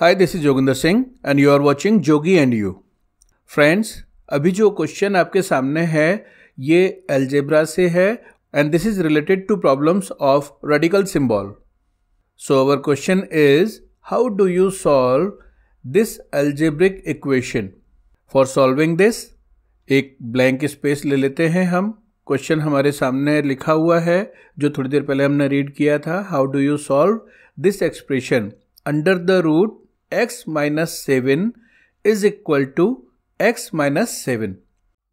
Hi this is Joginder Singh and you are watching Jogi and you friends अभी जो question आपके सामने है ये एल्जेब्रा से है and this is related to problems of radical symbol so our question is how do you solve this algebraic equation for solving this एक blank space ले लेते हैं हम क्वेश्चन हमारे सामने लिखा हुआ है जो थोड़ी देर पहले हमने रीड किया था how do you solve this expression under the root x minus 7 is equal to x minus 7.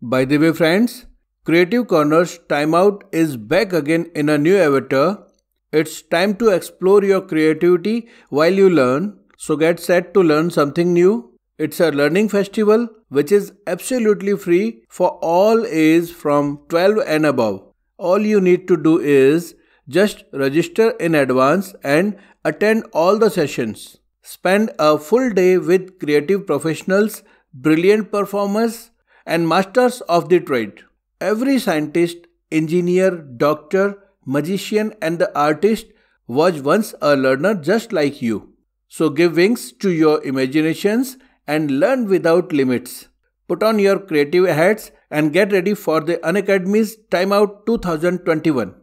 By the way friends, Creative Corner's timeout is back again in a new avatar. It's time to explore your creativity while you learn. So get set to learn something new. It's a learning festival which is absolutely free for all ages from 12 and above. All you need to do is just register in advance and attend all the sessions. Spend a full day with creative professionals, brilliant performers, and masters of the trade. Every scientist, engineer, doctor, magician, and the artist was once a learner just like you. So give wings to your imaginations and learn without limits. Put on your creative hats and get ready for the Unacademy's Timeout 2021.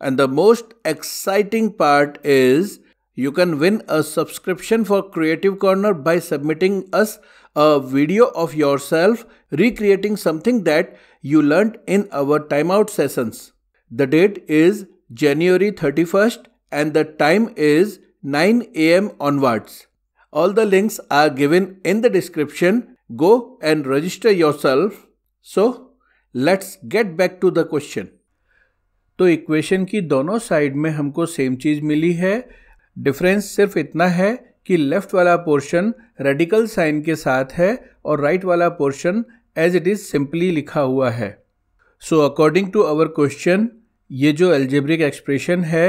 And the most exciting part is you can win a subscription for Creative Corner by submitting us a video of yourself recreating something that you learned in our timeout sessions. The date is January 31st and the time is 9 am onwards. All the links are given in the description. Go and register yourself. So let's get back to the question. तो equation की दोनों साइड में हमको same चीज़ मिली है difference सिर्फ इतना है कि लेफ़्ट वाला पोर्शन रेडिकल साइन के साथ है और राइट right वाला portion as it is simply लिखा हुआ है so according to our question ये जो एल्जेब्रिक एक्सप्रेशन है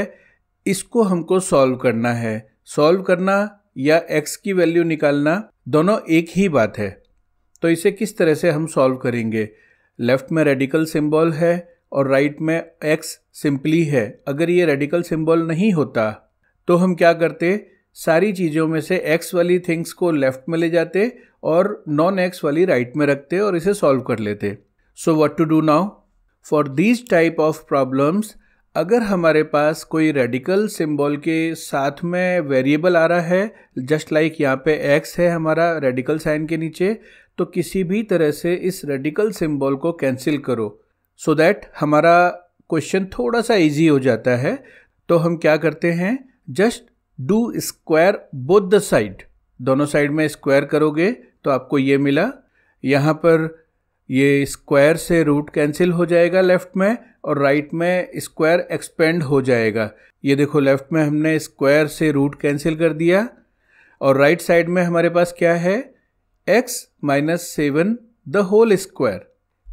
इसको हमको सॉल्व करना है सॉल्व करना या एक्स की वैल्यू निकालना दोनों एक ही बात है तो इसे किस तरह से हम सॉल्व करेंगे लेफ़्ट में रेडिकल सिंबल है और राइट right में एक्स सिंपली है अगर ये रेडिकल सिंबल नहीं होता तो हम क्या करते सारी चीज़ों में से एक्स वाली थिंग्स को लेफ्ट में ले जाते और नॉन एक्स वाली राइट right में रखते और इसे सॉल्व कर लेते so what to do now for these type of problems अगर हमारे पास कोई रेडिकल सिंबल के साथ में वेरिएबल आ रहा है जस्ट लाइक यहाँ पे एक्स है हमारा रेडिकल साइन के नीचे तो किसी भी तरह से इस रेडिकल सिंबल को कैंसिल करो सो so दैट हमारा क्वेश्चन थोड़ा सा इजी हो जाता है तो हम क्या करते हैं just do square both the side दोनों साइड में स्क्वायर करोगे तो आपको ये मिला यहाँ पर ये स्क्वायर से रूट कैंसिल हो जाएगा लेफ्ट में और राइट right में स्क्वायर एक्सपेंड हो जाएगा ये देखो लेफ्ट में हमने स्क्वायर से रूट कैंसिल कर दिया और राइट right साइड में हमारे पास क्या है x minus seven the whole square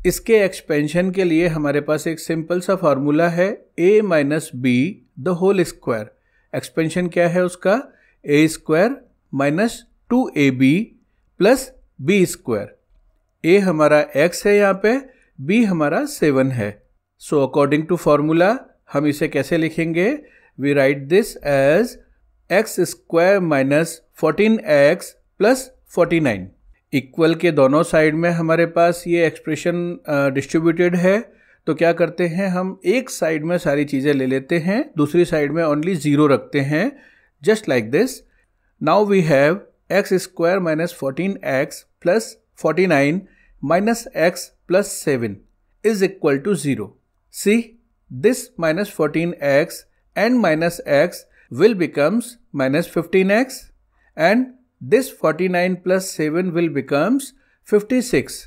इसके एक्सपेंशन के लिए हमारे पास एक सिंपल सा फार्मूला है a minus b the whole square expansion क्या है उसका a square minus two a b plus b square a हमारा एक्स है यहाँ पे बी हमारा सेवन है सो अकॉर्डिंग टू फॉर्मूला हम इसे कैसे लिखेंगे we write this as x square minus fourteen x plus forty nine equal के दोनों साइड में हमारे पास ये एक्सप्रेशन डिस्ट्रीब्यूटेड uh, है तो क्या करते हैं हम एक साइड में सारी चीज़ें ले लेते हैं दूसरी साइड में ओनली ज़ीरो रखते हैं just like this now we have x square minus fourteen x plus forty nine minus x plus seven is equal to zero see this minus fourteen x and minus x will becomes minus fifteen x and this forty nine plus seven will becomes fifty six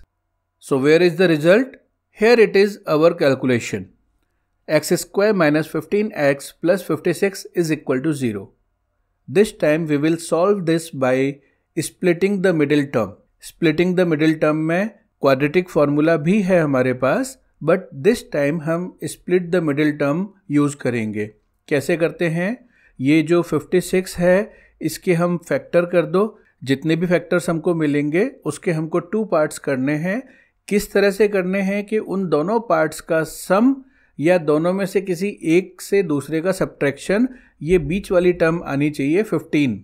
so where is the result Here it is our calculation. x square minus 15x plus 56 is equal to 0. This time we will solve this by splitting the middle term. Splitting the middle term में quadratic formula भी है हमारे पास but this time हम split the middle term use करेंगे कैसे करते हैं ये जो 56 है इसके हम फैक्टर कर दो जितने भी फैक्टर्स हमको मिलेंगे उसके हमको टू पार्ट्स करने हैं किस तरह से करने हैं कि उन दोनों पार्ट्स का सम या दोनों में से किसी एक से दूसरे का सब्ट्रैक्शन ये बीच वाली टर्म आनी चाहिए 15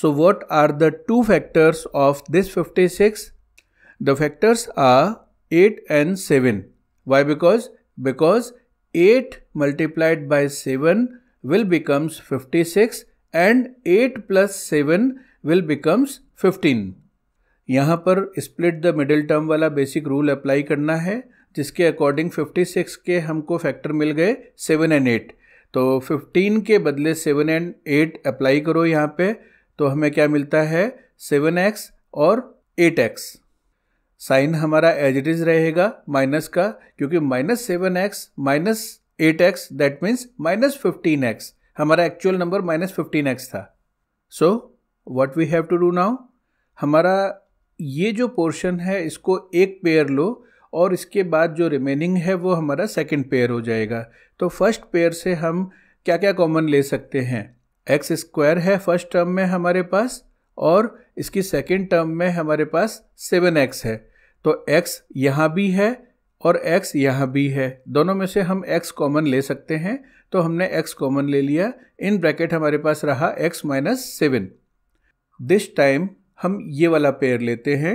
so what are the two factors of this 56 the factors are 8 and 7 why because because 8 multiplied by 7 will becomes 56 and 8 plus 7 will becomes 15. यहाँ पर स्प्लिट द मिडिल टर्म वाला बेसिक रूल अप्लाई करना है जिसके according 56 के हमको factor मिल गए seven and eight तो 15 के बदले सेवन एंड एट अप्लाई करो यहाँ पे तो हमें क्या मिलता है सेवन एक्स और एट एक्स साइन हमारा एज इट इज रहेगा माइनस का क्योंकि minus seven x minus eight x that means minus fifteen x हमारा actual number minus fifteen x था so what we have to do now हमारा ये जो पोर्शन है इसको एक पेयर लो और इसके बाद जो रिमेनिंग है वो हमारा सेकंड पेयर हो जाएगा तो फर्स्ट पेयर से हम क्या क्या कॉमन ले सकते हैं एक्स स्क्वायर है फर्स्ट टर्म में हमारे पास और इसकी सेकंड टर्म में हमारे पास सेवन एक्स है तो एक्स यहाँ भी है और एक्स यहाँ भी है दोनों में से हम एक्स कॉमन ले सकते हैं तो हमने एक्स कॉमन ले लिया इन ब्रैकेट हमारे पास रहा x minus seven this time हम ये वाला पेयर लेते हैं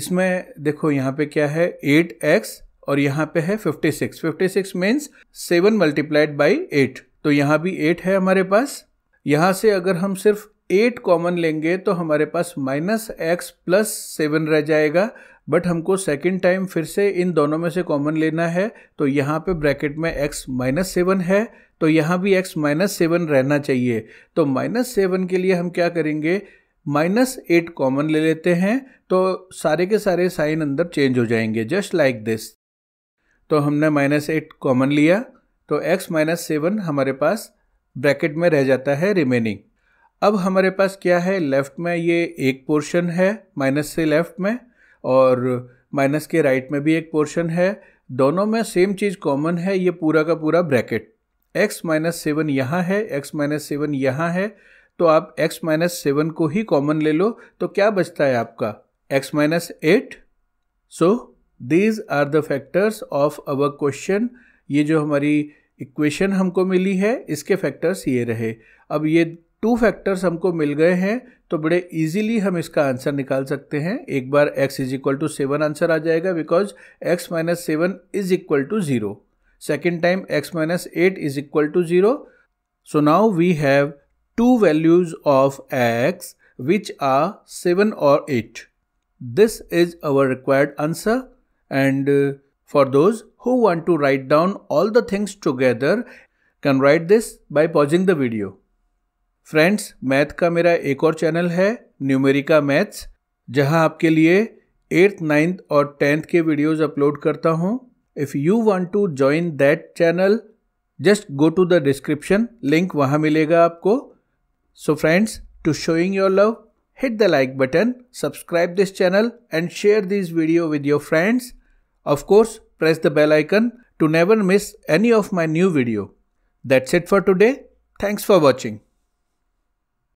इसमें देखो यहाँ पे क्या है एट एक्स और यहाँ पे है fifty six fifty six means seven multiplied by eight तो यहाँ भी एट है हमारे पास यहाँ से अगर हम सिर्फ एट कॉमन लेंगे तो हमारे पास माइनस एक्स प्लस सेवन रह जाएगा बट हमको सेकेंड टाइम फिर से इन दोनों में से कॉमन लेना है तो यहाँ पे ब्रैकेट में एक्स माइनस सेवन है तो यहाँ भी एक्स माइनस सेवन रहना चाहिए तो माइनस सेवन के लिए हम क्या करेंगे माइनस एट कॉमन ले लेते हैं तो सारे के सारे साइन अंदर चेंज हो जाएंगे जस्ट लाइक दिस तो हमने माइनस एट कॉमन लिया तो एक्स माइनस सेवन हमारे पास ब्रैकेट में रह जाता है रिमेनिंग अब हमारे पास क्या है लेफ्ट में ये एक पोर्शन है माइनस से लेफ्ट में और माइनस के राइट में भी एक पोर्शन है दोनों में सेम चीज़ कॉमन है ये पूरा का पूरा ब्रैकेट एक्स माइनस सेवन यहाँ है एक्स माइनस सेवन यहाँ है तो आप x माइनस सेवन को ही कॉमन ले लो तो क्या बचता है आपका x minus eight so these are the factors of our question ये जो हमारी इक्वेशन हमको मिली है इसके फैक्टर्स ये रहे अब ये टू फैक्टर्स हमको मिल गए हैं तो बड़े इजीली हम इसका आंसर निकाल सकते हैं एक बार x is equal to seven answer आ जाएगा because x minus seven is equal to zero second time x minus eight is equal to zero so now we have two values of x which are 7 or 8. This is our required answer and uh, for those who want to write down all the things together can write this by pausing the video. Friends, math ka mera ek aur channel hai Numerica Maths jahan aapke liye 8th, 9th aur 10th ke videos upload karta हूं If you want to join that channel just go to the description link wahan milega aapko. So friends, to showing your love, hit the like button, subscribe this channel and share this video with your friends. Of course, press the bell icon to never miss any of my new video. That's it for today. Thanks for watching.